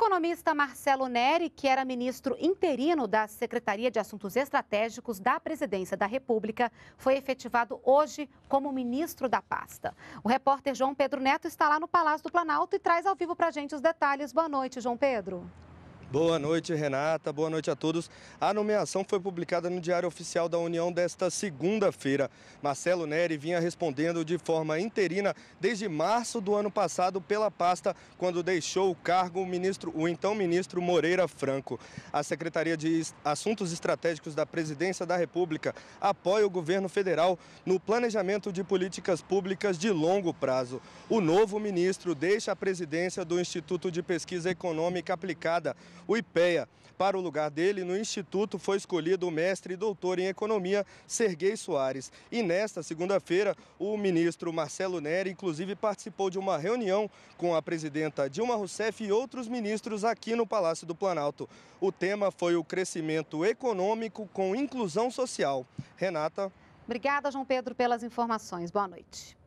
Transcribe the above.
economista Marcelo Neri, que era ministro interino da Secretaria de Assuntos Estratégicos da Presidência da República, foi efetivado hoje como ministro da pasta. O repórter João Pedro Neto está lá no Palácio do Planalto e traz ao vivo para a gente os detalhes. Boa noite, João Pedro. Boa noite, Renata. Boa noite a todos. A nomeação foi publicada no Diário Oficial da União desta segunda-feira. Marcelo Neri vinha respondendo de forma interina desde março do ano passado pela pasta, quando deixou o cargo o, ministro, o então ministro Moreira Franco. A Secretaria de Assuntos Estratégicos da Presidência da República apoia o governo federal no planejamento de políticas públicas de longo prazo. O novo ministro deixa a presidência do Instituto de Pesquisa Econômica Aplicada o IPEA. Para o lugar dele, no Instituto, foi escolhido o mestre e doutor em economia, Serguei Soares. E nesta segunda-feira, o ministro Marcelo Neri, inclusive, participou de uma reunião com a presidenta Dilma Rousseff e outros ministros aqui no Palácio do Planalto. O tema foi o crescimento econômico com inclusão social. Renata. Obrigada, João Pedro, pelas informações. Boa noite.